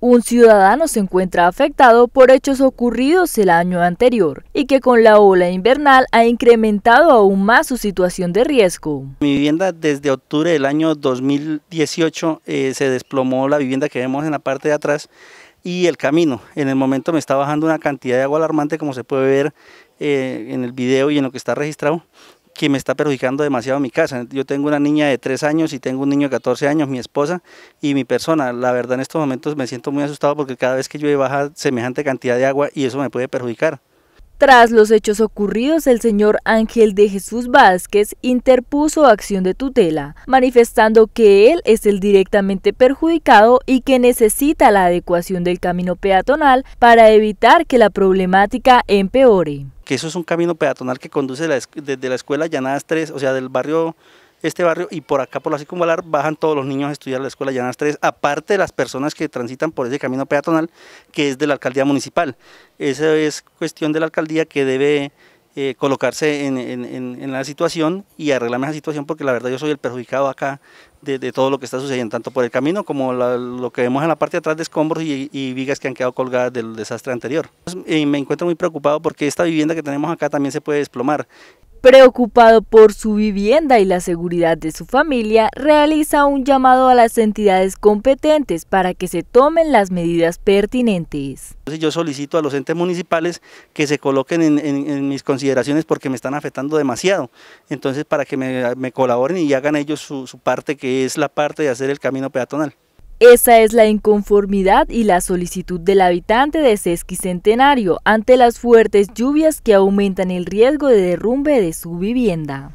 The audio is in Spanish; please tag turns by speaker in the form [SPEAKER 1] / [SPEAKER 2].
[SPEAKER 1] Un ciudadano se encuentra afectado por hechos ocurridos el año anterior y que con la ola invernal ha incrementado aún más su situación de riesgo.
[SPEAKER 2] Mi vivienda desde octubre del año 2018 eh, se desplomó la vivienda que vemos en la parte de atrás y el camino. En el momento me está bajando una cantidad de agua alarmante como se puede ver eh, en el video y en lo que está registrado que me está perjudicando demasiado mi casa. Yo tengo una niña de 3 años y tengo un niño de 14 años, mi esposa y mi persona. La verdad en estos momentos me siento muy asustado porque cada vez que llueve baja semejante cantidad de agua y eso me puede perjudicar.
[SPEAKER 1] Tras los hechos ocurridos, el señor Ángel de Jesús Vázquez interpuso acción de tutela, manifestando que él es el directamente perjudicado y que necesita la adecuación del camino peatonal para evitar que la problemática empeore.
[SPEAKER 2] Que eso es un camino peatonal que conduce desde la escuela Llanadas 3, o sea, del barrio este barrio y por acá por la circunvalar bajan todos los niños a estudiar la escuela Llanas 3, aparte de las personas que transitan por ese camino peatonal que es de la alcaldía municipal. Esa es cuestión de la alcaldía que debe eh, colocarse en, la situación y arreglarme esa situación porque la verdad yo soy el perjudicado acá de, todo lo que está sucediendo, tanto por el camino como lo que vemos en la parte de atrás de escombros y, vigas que han quedado colgadas del desastre anterior. y eh, me encuentro muy preocupado porque esta vivienda que tenemos acá también se puede desplomar.
[SPEAKER 1] Preocupado por su vivienda y la seguridad de su familia, realiza un llamado a las entidades competentes para que se tomen las medidas pertinentes.
[SPEAKER 2] Yo solicito a los entes municipales que se coloquen en, mis consideraciones porque me están afectando demasiado. Entonces, para que me, colaboren y hagan ellos su parte, que es la parte de hacer el camino peatonal.
[SPEAKER 1] Esa es la inconformidad y la solicitud del habitante de Sesquicentenario ante las fuertes lluvias que aumentan el riesgo de derrumbe de su vivienda.